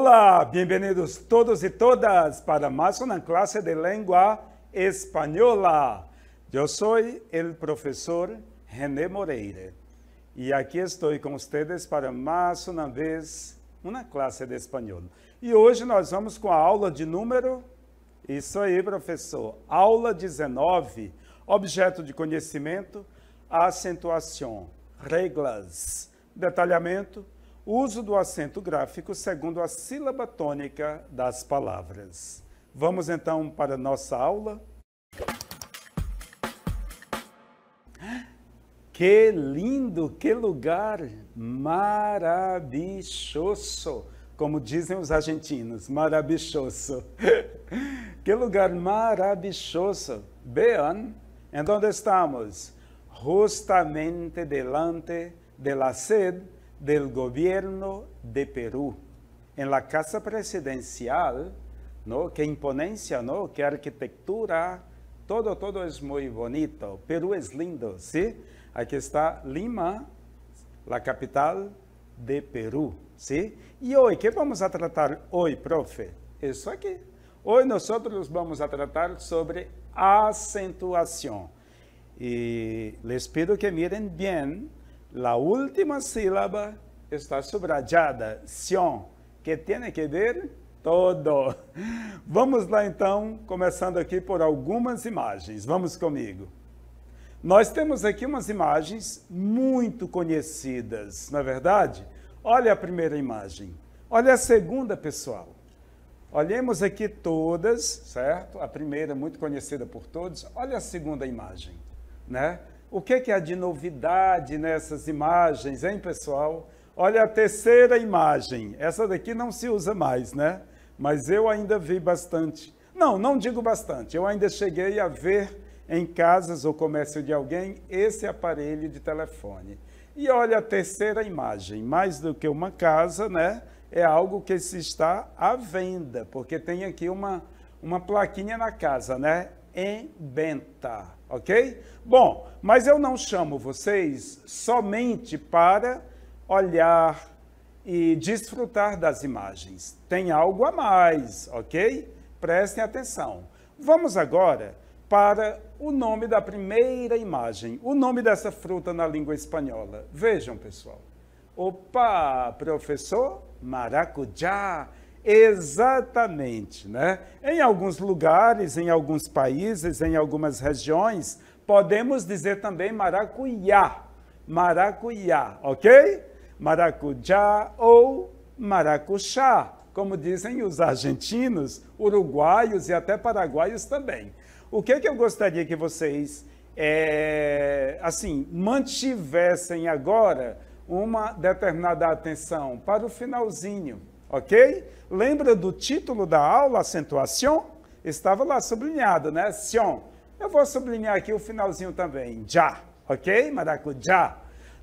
Olá, bem-vindos todos e todas para mais uma classe de língua espanhola. Eu sou o professor René Moreira e aqui estou com vocês para mais uma vez uma classe de espanhol. E hoje nós vamos com a aula de número, isso aí, professor, aula 19, objeto de conhecimento, acentuação, regras, detalhamento, uso do acento gráfico segundo a sílaba tônica das palavras. Vamos então para nossa aula. Que lindo, que lugar marabichoso, como dizem os argentinos, marabichoso. que lugar marabichoso. Vean, em onde estamos? Justamente delante de la sede del gobierno de Perú en la casa presidencial, ¿no? Qué imponencia, ¿no? Qué arquitectura, todo, todo es muy bonito. Perú es lindo, ¿sí? Aquí está Lima, la capital de Perú, ¿sí? Y hoy, ¿qué vamos a tratar hoy, profe? Eso aquí. Hoy nosotros vamos a tratar sobre acentuación. Y les pido que miren bien La última sílaba está subrajada, Sion, que tem que ver todo. Vamos lá então, começando aqui por algumas imagens. Vamos comigo. Nós temos aqui umas imagens muito conhecidas, não é verdade? Olha a primeira imagem. Olha a segunda, pessoal. Olhemos aqui todas, certo? A primeira muito conhecida por todos. Olha a segunda imagem, né? O que, é que há de novidade nessas imagens, hein, pessoal? Olha a terceira imagem. Essa daqui não se usa mais, né? Mas eu ainda vi bastante. Não, não digo bastante. Eu ainda cheguei a ver em casas ou comércio de alguém esse aparelho de telefone. E olha a terceira imagem. Mais do que uma casa, né? É algo que se está à venda, porque tem aqui uma, uma plaquinha na casa, né? em Benta, ok? Bom, mas eu não chamo vocês somente para olhar e desfrutar das imagens. Tem algo a mais, ok? Prestem atenção. Vamos agora para o nome da primeira imagem, o nome dessa fruta na língua espanhola. Vejam, pessoal. Opa, professor, maracujá. Exatamente, né? Em alguns lugares, em alguns países, em algumas regiões, podemos dizer também maracujá, maracujá, ok? Maracujá ou maracuchá, como dizem os argentinos, uruguaios e até paraguaios também. O que, é que eu gostaria que vocês, é, assim, mantivessem agora uma determinada atenção para o finalzinho ok? Lembra do título da aula, acentuação? Estava lá sublinhado, né? Sion. Eu vou sublinhar aqui o finalzinho também, já, ok? Maracujá.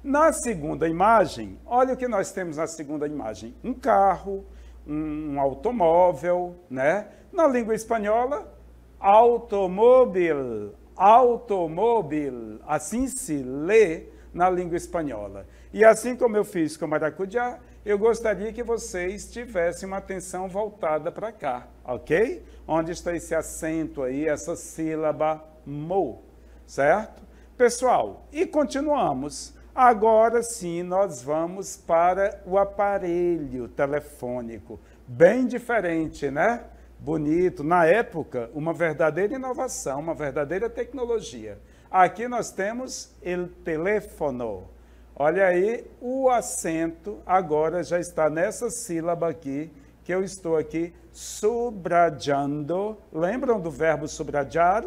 Na segunda imagem, olha o que nós temos na segunda imagem. Um carro, um automóvel, né? Na língua espanhola, automóvel, automóvel. Assim se lê na língua espanhola. E assim como eu fiz com maracujá, eu gostaria que vocês tivessem uma atenção voltada para cá, ok? Onde está esse acento aí, essa sílaba mo, certo? Pessoal, e continuamos. Agora sim, nós vamos para o aparelho telefônico. Bem diferente, né? Bonito. Na época, uma verdadeira inovação, uma verdadeira tecnologia. Aqui nós temos o teléfono Olha aí, o acento agora já está nessa sílaba aqui, que eu estou aqui subradiando. Lembram do verbo subradiar,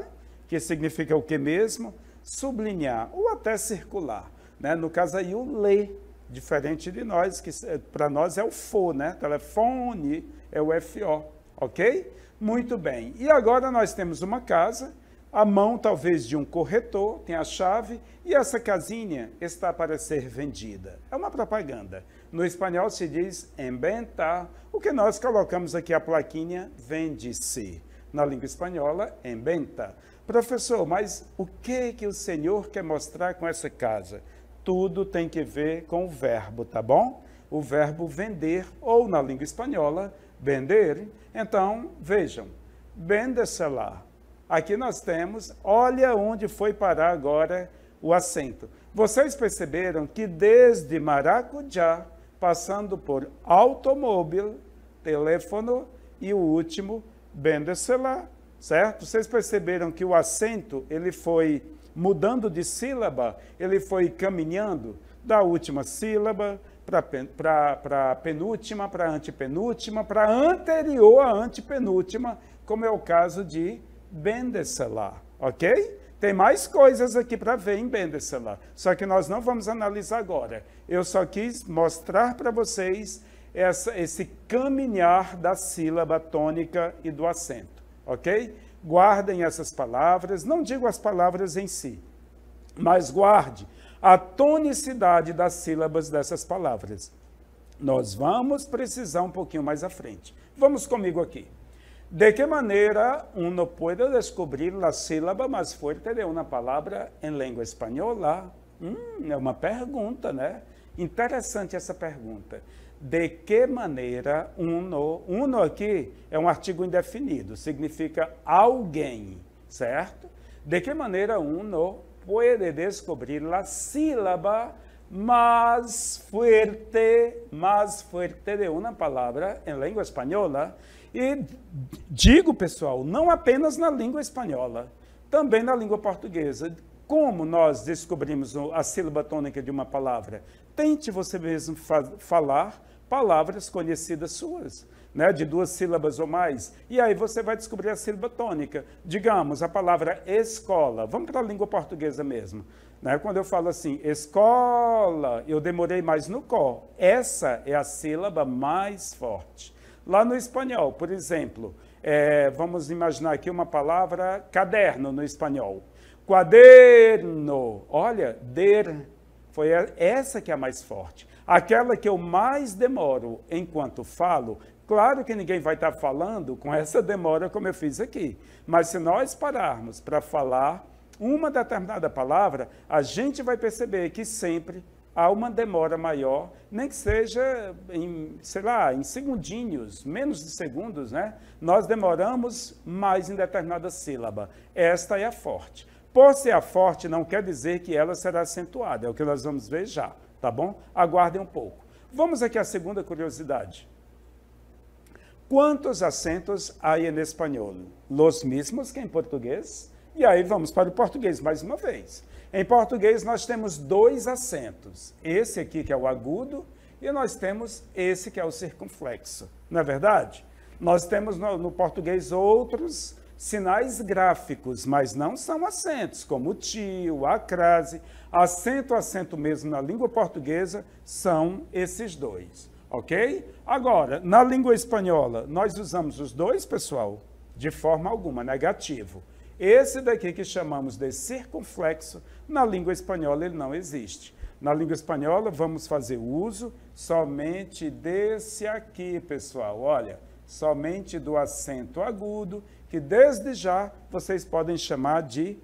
que significa o que mesmo? Sublinhar ou até circular. Né? No caso aí, o le diferente de nós, que para nós é o FO, né? Telefone é o F-O, ok? Muito bem. E agora nós temos uma casa a mão talvez de um corretor, tem a chave, e essa casinha está para ser vendida. É uma propaganda. No espanhol se diz inventar, o que nós colocamos aqui a plaquinha vende-se. Na língua espanhola, embenta. Professor, mas o que é que o senhor quer mostrar com essa casa? Tudo tem que ver com o verbo, tá bom? O verbo vender, ou na língua espanhola, vender. Então, vejam, venda-se lá Aqui nós temos, olha onde foi parar agora o acento. Vocês perceberam que desde maracujá, passando por automóvel, teléfono e o último, bem certo? Vocês perceberam que o acento, ele foi mudando de sílaba, ele foi caminhando da última sílaba para a penúltima, para a antepenúltima, para anterior à antepenúltima, como é o caso de Bendeselá, ok? Tem mais coisas aqui para ver em Bendeselá, só que nós não vamos analisar agora. Eu só quis mostrar para vocês essa, esse caminhar da sílaba tônica e do acento, ok? Guardem essas palavras, não digo as palavras em si, mas guarde a tonicidade das sílabas dessas palavras. Nós vamos precisar um pouquinho mais à frente. Vamos comigo aqui. ¿De que maneira uno pode descobrir la sílaba más fuerte de uma palavra em língua espanhola? Hum, mm, é uma pergunta, né? Interessante essa pergunta. De que maneira uno, uno aqui é um artigo indefinido, significa alguém, certo? De que maneira uno pode descobrir a sílaba mais forte, mais forte de uma palavra em língua espanhola? E digo, pessoal, não apenas na língua espanhola, também na língua portuguesa. Como nós descobrimos a sílaba tônica de uma palavra? Tente você mesmo fa falar palavras conhecidas suas, né, de duas sílabas ou mais, e aí você vai descobrir a sílaba tônica. Digamos, a palavra escola. Vamos para a língua portuguesa mesmo. Né? Quando eu falo assim, escola, eu demorei mais no có. Essa é a sílaba mais forte. Lá no espanhol, por exemplo, é, vamos imaginar aqui uma palavra caderno no espanhol. Quaderno. Olha, der é. foi essa que é a mais forte. Aquela que eu mais demoro enquanto falo, Claro que ninguém vai estar falando com essa demora como eu fiz aqui, mas se nós pararmos para falar uma determinada palavra, a gente vai perceber que sempre há uma demora maior, nem que seja em, sei lá, em segundinhos, menos de segundos, né? Nós demoramos mais em determinada sílaba. Esta é a forte. Por ser a forte, não quer dizer que ela será acentuada, é o que nós vamos ver já, tá bom? Aguardem um pouco. Vamos aqui à segunda curiosidade. Quantos acentos há em espanhol? Los mismos que em português? E aí vamos para o português mais uma vez. Em português, nós temos dois acentos. Esse aqui, que é o agudo, e nós temos esse, que é o circunflexo. Não é verdade? Nós temos no, no português outros sinais gráficos, mas não são acentos, como o tio, a crase. Acento, acento mesmo na língua portuguesa são esses dois, ok? Agora, na língua espanhola, nós usamos os dois, pessoal, de forma alguma, negativo. Esse daqui que chamamos de circunflexo, na língua espanhola ele não existe. Na língua espanhola vamos fazer uso somente desse aqui, pessoal. Olha, somente do acento agudo, que desde já vocês podem chamar de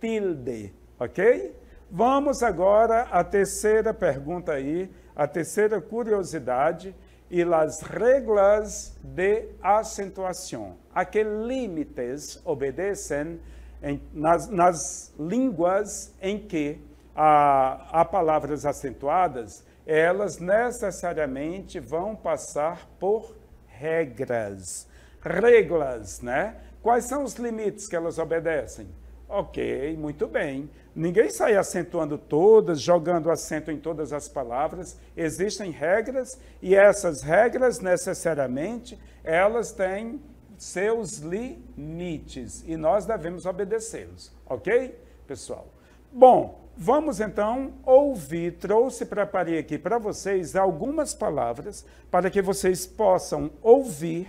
tilde, ok? Vamos agora à terceira pergunta aí, a terceira curiosidade e as regras de acentuação, a que limites obedecem em, nas, nas, línguas em que há, há palavras acentuadas, elas necessariamente vão passar por regras. Regras, né? Quais são os limites que elas obedecem? Ok, muito bem. Ninguém sai acentuando todas, jogando acento em todas as palavras. Existem regras e essas regras necessariamente elas têm seus limites e nós devemos obedecê-los, ok, pessoal? Bom, vamos então ouvir. Trouxe, preparei aqui para vocês algumas palavras para que vocês possam ouvir,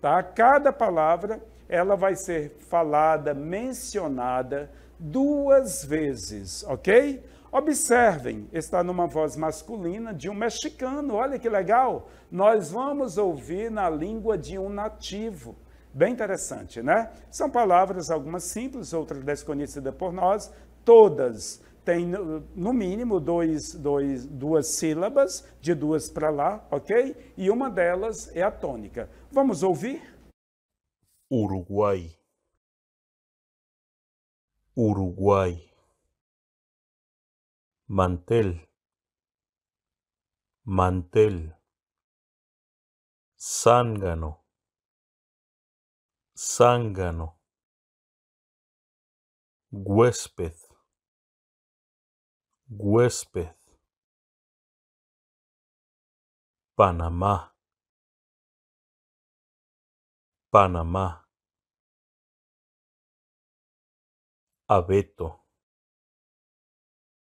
tá? Cada palavra ela vai ser falada, mencionada duas vezes, ok? Observem, está numa voz masculina de um mexicano, olha que legal! Nós vamos ouvir na língua de um nativo. Bem interessante, né? São palavras, algumas simples, outras desconhecidas por nós, todas têm no mínimo dois, dois, duas sílabas, de duas para lá, ok? E uma delas é a tônica. Vamos ouvir? Uruguai. Uruguay. Mantel. Mantel. Zángano. Zángano. Huésped. Huésped. Panamá. Panamá. abeto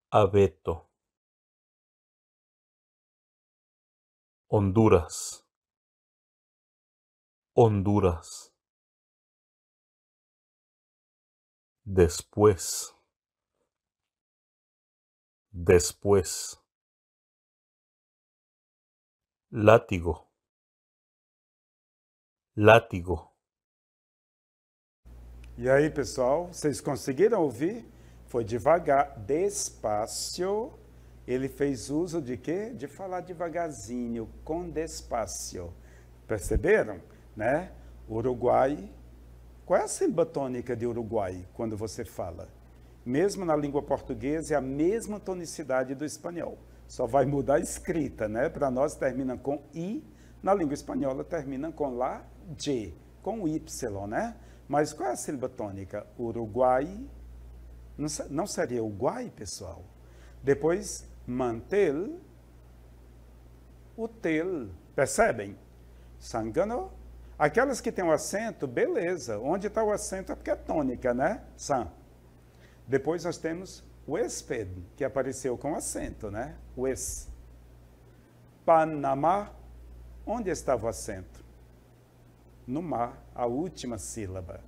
abeto Honduras Honduras después después látigo látigo E aí, pessoal, vocês conseguiram ouvir? Foi devagar, despacio. Ele fez uso de quê? De falar devagarzinho, com despacio. Perceberam? Né? Uruguai. Qual é a sílaba tônica de Uruguai quando você fala? Mesmo na língua portuguesa, é a mesma tonicidade do espanhol. Só vai mudar a escrita, né? Para nós termina com I, na língua espanhola termina com lá, G, com Y, né? Mas qual é a sílaba tônica? Uruguai. Não, seria Uruguai, pessoal? Depois, mantel, Utel, Percebem? Sangano. Aquelas que têm o acento, beleza. Onde está o acento é porque é tônica, né? San. Depois nós temos o esped, que apareceu com acento, né? O es. Panamá. Onde estava o acento? No mar a última sílaba.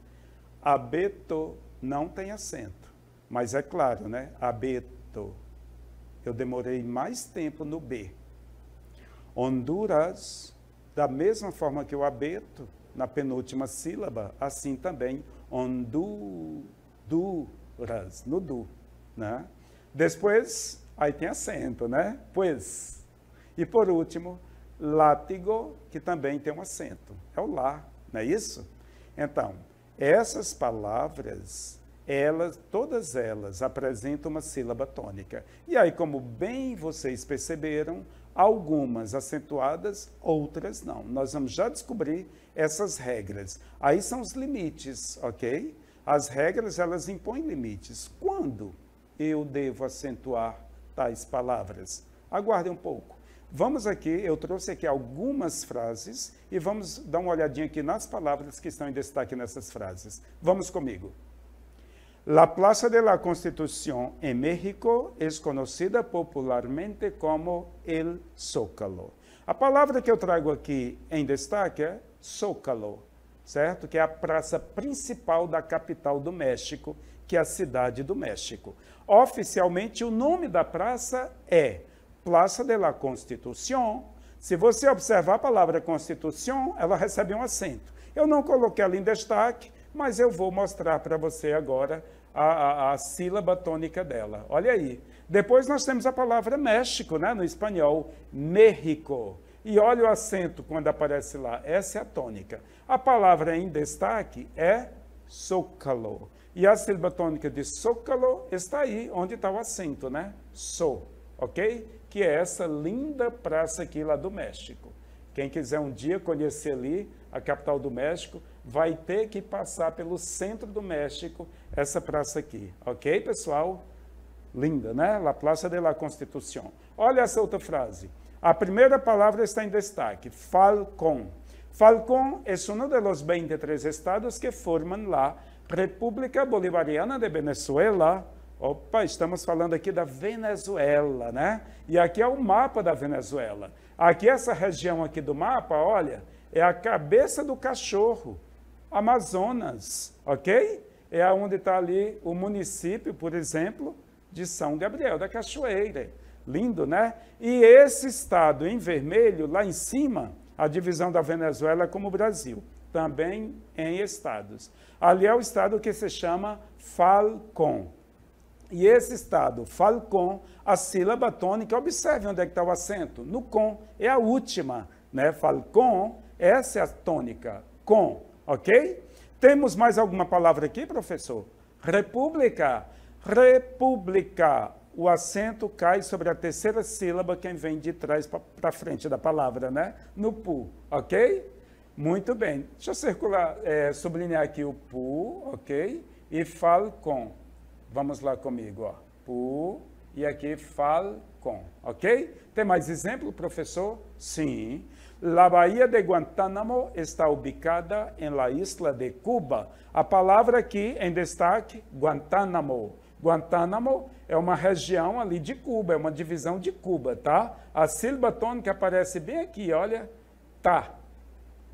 Abeto não tem acento, mas é claro, né? Abeto. Eu demorei mais tempo no B. Honduras, da mesma forma que o abeto, na penúltima sílaba, assim também, Honduras, no du, né? Depois, aí tem acento, né? Pois. E por último, látigo, que também tem um acento. É o lá, não é isso? Então, essas palavras, elas, todas elas apresentam uma sílaba tônica. E aí, como bem vocês perceberam, algumas acentuadas, outras não. Nós vamos já descobrir essas regras. Aí são os limites, ok? As regras, elas impõem limites. Quando eu devo acentuar tais palavras? Aguardem um pouco. Vamos aqui, eu trouxe aqui algumas frases e vamos dar uma olhadinha aqui nas palavras que estão em destaque nessas frases. Vamos comigo. La Plaza de la Constitución en México es conocida popularmente como El Zócalo. A palavra que eu trago aqui em destaque é Zócalo, certo? Que é a praça principal da capital do México, que é a cidade do México. Oficialmente, o nome da praça é Plaza de la Constitución. Se você observar a palavra Constitución, ela recebe um acento. Eu não coloquei ela em destaque, mas eu vou mostrar para você agora a, a, a, sílaba tônica dela. Olha aí. Depois nós temos a palavra México, né, no espanhol, México. E olha o acento quando aparece lá. Essa é a tônica. A palavra em destaque é zócalo. E a sílaba tônica de zócalo está aí, onde está o acento, né? Sou, ok? que é essa linda praça aqui lá do México. Quem quiser um dia conhecer ali a capital do México, vai ter que passar pelo centro do México, essa praça aqui. Ok, pessoal? Linda, né? La Plaza de la Constitución. Olha essa outra frase. A primeira palavra está em destaque: Falcon. Falcón é um de los 23 estados que formam a República Bolivariana de Venezuela. Opa, estamos falando aqui da Venezuela, né? E aqui é o mapa da Venezuela. Aqui, essa região aqui do mapa, olha, é a cabeça do cachorro, Amazonas, ok? É onde está ali o município, por exemplo, de São Gabriel da Cachoeira. Lindo, né? E esse estado em vermelho, lá em cima, a divisão da Venezuela como o Brasil, também em estados. Ali é o estado que se chama Falcon. E esse estado, falcon, com, a sílaba tônica, observe onde é que está o acento. No com, é a última, né? Falo com, essa é a tônica, com, ok? Temos mais alguma palavra aqui, professor? República. República. O acento cai sobre a terceira sílaba, quem vem de trás para frente da palavra, né? No pu, ok? Muito bem. Deixa eu circular, é, sublinhar aqui o pu, ok? E falcon, com. Vamos lá comigo, ó. Pu e aqui falcon, ok? Tem mais exemplo, professor? Sim. La Bahia de Guantánamo está ubicada em la isla de Cuba. A palavra aqui em destaque, Guantánamo. Guantánamo é uma região ali de Cuba, é uma divisão de Cuba, tá? A sílaba tônica aparece bem aqui, olha, tá.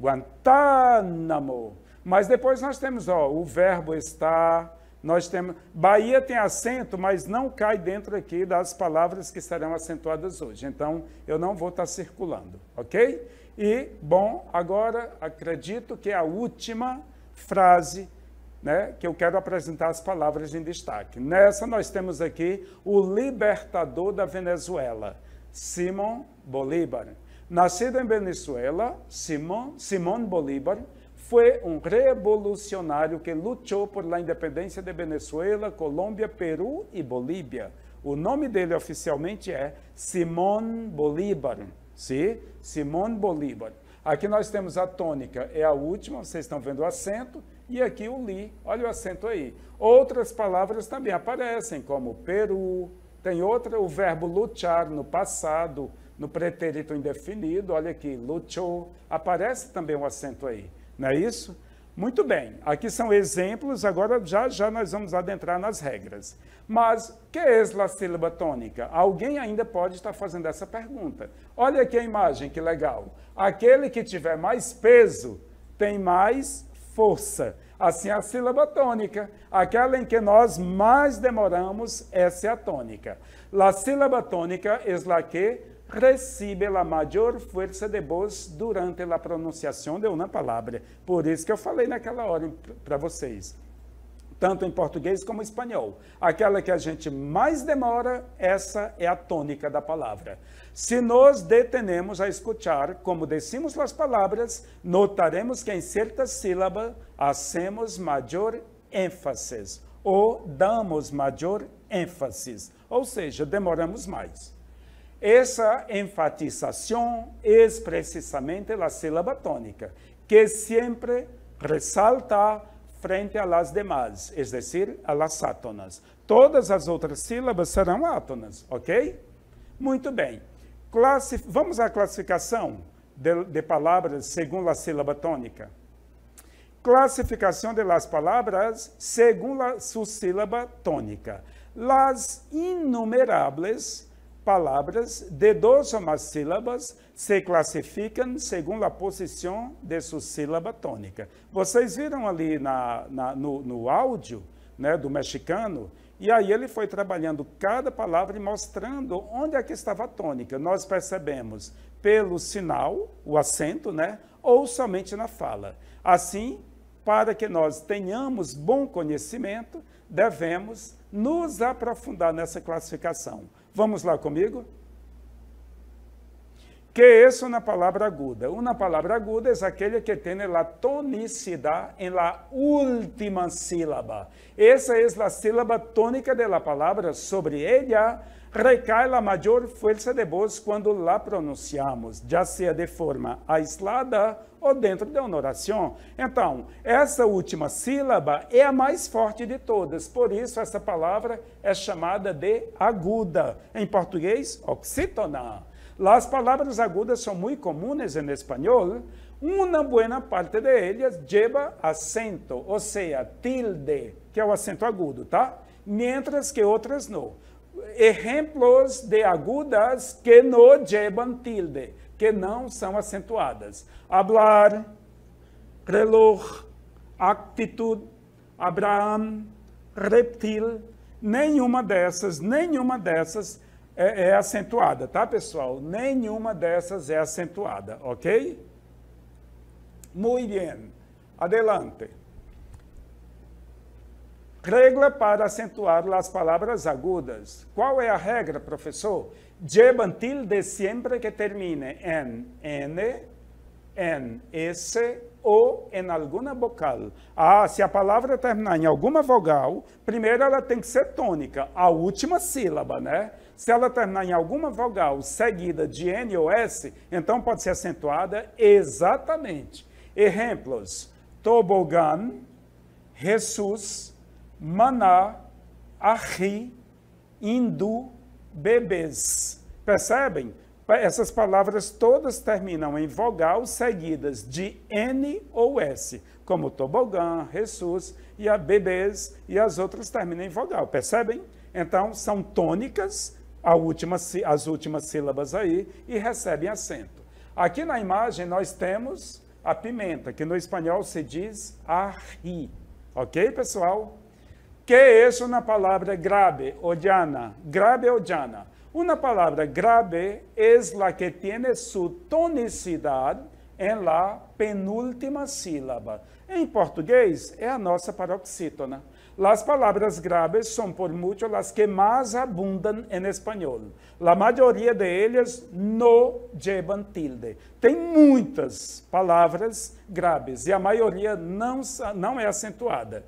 Guantánamo. Mas depois nós temos, ó, o verbo estar, nós temos Bahia tem acento, mas não cai dentro aqui das palavras que estarão acentuadas hoje. Então, eu não vou estar circulando, ok? E bom, agora acredito que é a última frase né, que eu quero apresentar as palavras em destaque. Nessa nós temos aqui o libertador da Venezuela, Simón Bolívar. Nascido em Venezuela, Simón, Bolívar foi um revolucionário que lutou por la independência de Venezuela, Colômbia, Peru e Bolívia. O nome dele oficialmente é Simón Bolívar. Sim? Simón Bolívar. Aqui nós temos a tônica, é a última, vocês estão vendo o acento, e aqui o li, olha o acento aí. Outras palavras também aparecem, como Peru, tem outra, o verbo luchar no passado, no pretérito indefinido, olha aqui, luchou, aparece também o acento aí não é isso? Muito bem, aqui são exemplos, agora já, já nós vamos adentrar nas regras. Mas, o que é a sílaba tônica? Alguém ainda pode estar fazendo essa pergunta. Olha aqui a imagem, que legal. Aquele que tiver mais peso tem mais força. Assim, é a sílaba tônica, aquela em que nós mais demoramos, essa é a tônica. La sílaba tônica es la que recebe a maior força de voz durante a pronunciação de uma palavra. Por isso que eu falei naquela hora para vocês tanto em português como em espanhol. Aquela que a gente mais demora, essa é a tônica da palavra. Se nos detenemos a escutar como decimos as palavras, notaremos que em certa sílaba hacemos maior ênfase ou damos maior ênfase, ou seja, demoramos mais. Essa enfatização é precisamente a sílaba tônica, que sempre ressalta frente às demais, é decir, às átonas. Todas as outras sílabas serão átonas, ok? Muito bem. Classi Vamos à classificação de, de palavras segundo a sílaba tônica. Classificação das palavras segundo a sua sílaba tônica. Las inumeráveis palavras de duas ou mais sílabas se classificam segundo a posição de sua sílaba tônica. Vocês viram ali na, na, no, no áudio né, do mexicano, e aí ele foi trabalhando cada palavra e mostrando onde é que estava a tônica. Nós percebemos pelo sinal, o acento, né, ou somente na fala. Assim, para que nós tenhamos bom conhecimento, devemos nos aprofundar nessa classificação. Vamos lá comigo? Que é uma palavra aguda? Uma palavra aguda é aquela que tem a tonicidade em la última sílaba. Essa é a sílaba tônica da palavra. Sobre ela recai la maior força de voz quando la pronunciamos, já seja de forma aislada ou dentro de uma oração. Então, essa última sílaba é a mais forte de todas, por isso essa palavra é chamada de aguda. Em português, oxítona. As palavras agudas são muito comunes em espanhol. Uma boa parte de elas lleva acento, ou seja, tilde, que é o acento agudo, tá? Mientras que outras não exemplos de agudas que não llevan tilde, que não são acentuadas. Hablar, reloj, actitud, Abraham, reptil, nenhuma dessas, nenhuma dessas é, é, acentuada, tá, pessoal? Nenhuma dessas é acentuada, ok? Muito bem. Adelante. Regla é para acentuar as palavras agudas. Qual é a regra, professor? Llevan tilde sempre que termine em N, em S ou em alguma vocal. Ah, se a palavra terminar em alguma vogal, primeiro ela tem que ser tônica, a última sílaba, né? Se ela terminar em alguma vogal seguida de N ou S, então pode ser acentuada exatamente. Exemplos: tobogán, Jesus, maná, arri, hindu, bebês. Percebem? Essas palavras todas terminam em vogal seguidas de N ou S, como tobogã, ressus e a bebês, e as outras terminam em vogal, percebem? Então, são tônicas, última, as últimas sílabas aí, e recebem acento. Aqui na imagem nós temos a pimenta, que no espanhol se diz arri. Ok, pessoal? que é isso palavra grave, odiana? Grave odiana. Uma palavra grave é a que tem sua tonicidade em la penúltima sílaba. Em português, é a nossa paroxítona. As palavras graves são, por muito, as que mais abundam em espanhol. A maioria de elas não llevan tilde. Tem muitas palavras graves e a maioria não, não é acentuada.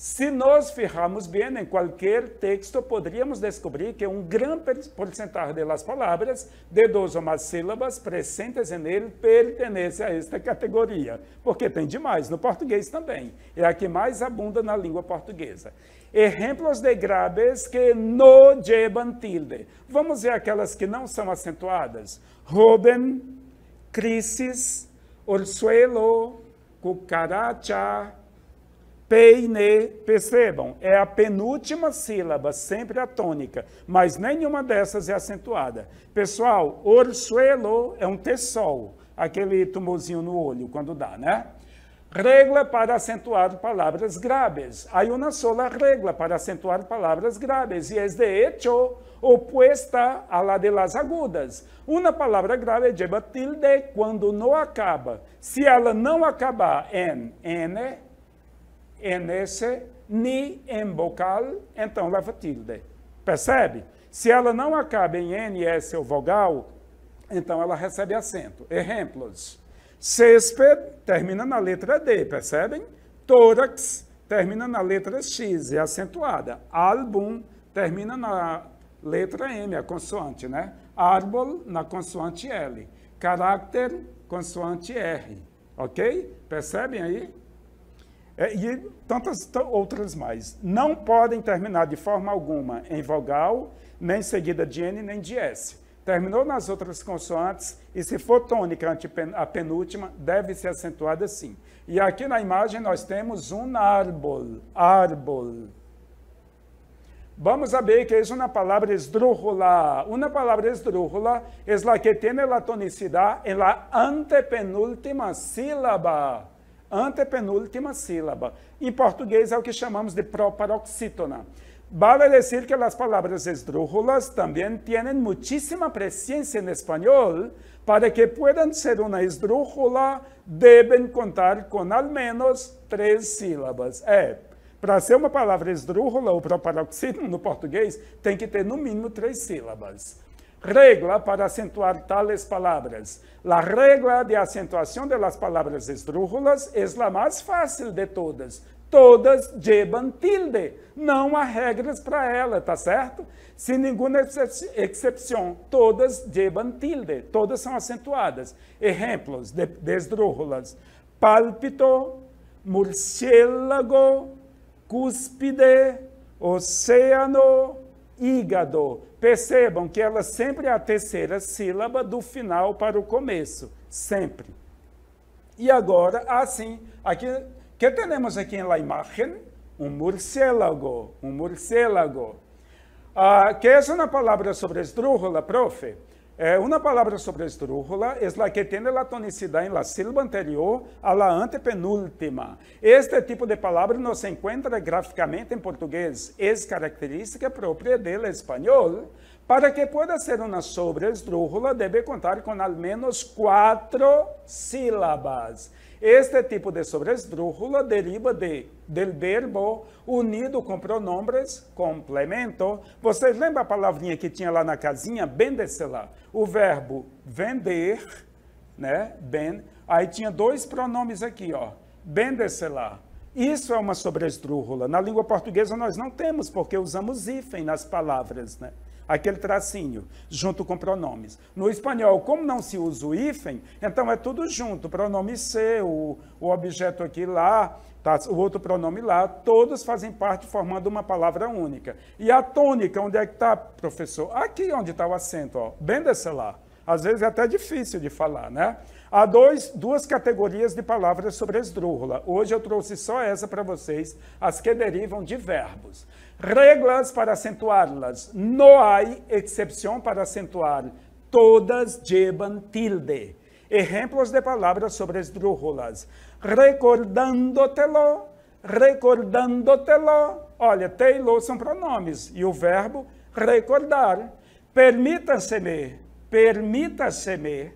Se nós fijarmos bem em qualquer texto, poderíamos descobrir que um grande porcentagem das palavras de 12 ou mais sílabas presentes nele pertence a esta categoria, porque tem demais no português também. É a que mais abunda na língua portuguesa. Exemplos de graves que não llevan tilde. Vamos ver aquelas que não são acentuadas. Robin, crisis, Orsuelo, cucaracha, Peine, percebam, é a penúltima sílaba, sempre a tônica, mas nenhuma dessas é acentuada. Pessoal, orsuelo é um tessol, aquele tumorzinho no olho quando dá, né? Regla para acentuar palavras graves. há uma sola regla para acentuar palavras graves, e é de hecho oposta à la de las agudas. Uma palavra grave lleva tilde quando não acaba. Se ela não acabar em N, NS, ni em vocal, então leva tilde. Percebe? Se ela não acaba em NS ou vogal, então ela recebe acento. Exemplos. Césped termina na letra D, percebem? Tórax termina na letra X, é acentuada. Álbum termina na letra M, a consoante, né? Árbol na consoante L. caráter consoante R. Ok? Percebem aí? É, e tantas outras mais. Não podem terminar de forma alguma em vogal, nem seguida de N, nem de S. Terminou nas outras consoantes, e se for tônica a penúltima, deve ser acentuada assim. E aqui na imagem nós temos um árbol, árbol. Vamos saber que é uma palavra esdrújula. Uma palavra esdrújula é a que tem a tonicidade na antepenúltima sílaba antepenúltima sílaba. Em português é o que chamamos de proparoxítona. Vale decir que as palavras esdrújulas também têm muitíssima presença em espanhol Para que puedan ser uma esdrújula, devem contar com al menos três sílabas. É, para ser uma palavra esdrújula ou proparoxítona no português, tem que ter no mínimo três sílabas regla para acentuar tales palabras. La regla de acentuación de las palabras esdrújulas es la más fácil de todas. Todas llevan tilde. Não há regras para ela, tá certo? Sem nenhuma exceção. Todas llevan tilde. Todas são acentuadas. Exemplos de, de esdrújulas. Pálpito, murciélago, cúspide, oceano, hígado. Percebam que ela sempre é a terceira sílaba do final para o começo, sempre. E agora, assim, aqui, que temos aqui na imagem? Um murciélago, um murciélago. Ah, que é uma palavra sobre esdrújula, profe? É, uma palavra sobre esdrújula é a que tem a tonicidade em la sílaba anterior a la antepenúltima. Este tipo de palavra não se encontra graficamente em português, é característica própria del espanhol. Para que pueda ser uma sobre esdrújula, deve contar com al menos quatro sílabas. Este tipo de sobresdrújula deriva de, del verbo unido com pronombres, complemento. Vocês lembram a palavrinha que tinha lá na casinha? lá? O verbo vender, né? Ben. Aí tinha dois pronomes aqui, ó. lá. Isso é uma sobresdrújula. Na língua portuguesa nós não temos, porque usamos hífen nas palavras, né? aquele tracinho, junto com pronomes. No espanhol, como não se usa o hífen, então é tudo junto, pronome ser, o, objeto aqui lá, tá, o outro pronome lá, todos fazem parte formando uma palavra única. E a tônica, onde é que está, professor? Aqui onde está o acento, ó, bem desse lá. Às vezes é até difícil de falar, né? Há dois, duas categorias de palavras sobre esdrúxula. Hoje eu trouxe só essa para vocês, as que derivam de verbos. Reglas para acentuarlas. Não há exceção para acentuar. Todas llevan tilde. Ejemplos de palavras sobre esdrújulas. Recordándotelo, recordándotelo. Olha, teilo são pronomes e o verbo recordar. Permita-se-me, permita-se-me.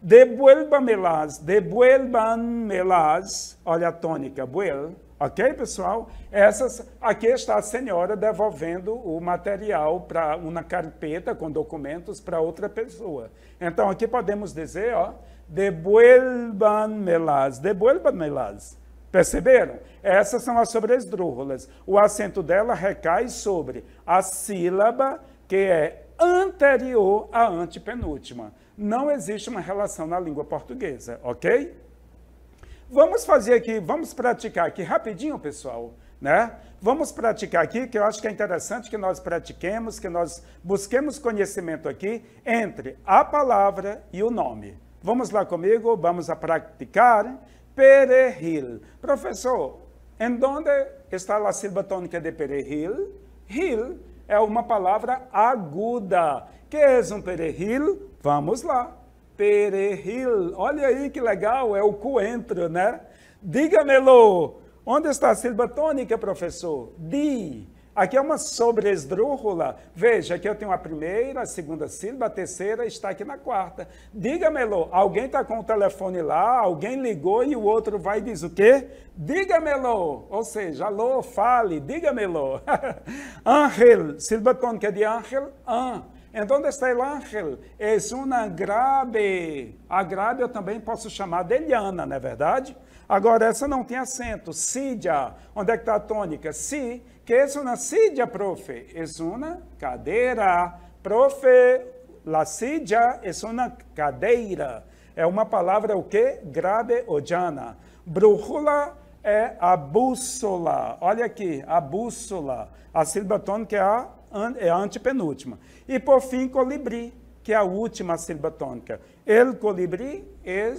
Devuélvamelas, devuélvanmelas. Olha a tônica, vuel. Ok, pessoal? Essas, aqui está a senhora devolvendo o material para uma carpeta com documentos para outra pessoa. Então, aqui podemos dizer, ó, devuelvan-me-las, devuelvan las Perceberam? Essas são as sobresdrúxulas. O acento dela recai sobre a sílaba que é anterior à antepenúltima. Não existe uma relação na língua portuguesa, ok? Vamos fazer aqui, vamos praticar aqui rapidinho, pessoal, né? Vamos praticar aqui, que eu acho que é interessante que nós pratiquemos, que nós busquemos conhecimento aqui entre a palavra e o nome. Vamos lá comigo, vamos a praticar pereril. Professor, em onde está a sílaba tônica de pereril? Ril é uma palavra aguda. Que é um pereril? Vamos lá. Pereril. Olha aí que legal, é o coentro, né? diga me onde está a sílaba tônica, é professor? Di. Aqui é uma sobresdrúxula. Veja, aqui eu tenho a primeira, a segunda sílaba, a terceira está aqui na quarta. diga me alguém está com o telefone lá, alguém ligou e o outro vai e diz o quê? diga me ou seja, alô, fale, diga-me-lo. Ángel, sílaba tônica é de ángel, an. Então, está o ángel? É uma grave. A grave eu também posso chamar de Eliana, não é verdade? Agora, essa não tem acento. Sídia. Onde é que está a tônica? Si. Que é uma sídia, profe? É uma cadeira. Profe, la sídia é uma cadeira. É uma palavra o quê? Grave odiana. Brújula é a bússola. Olha aqui, a bússola. A sílaba tônica é a é a antepenúltima. E por fim, colibri, que é a última sílaba tônica. El colibri é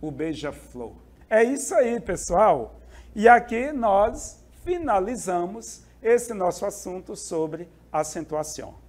o beija-flor. É isso aí, pessoal. E aqui nós finalizamos esse nosso assunto sobre acentuação.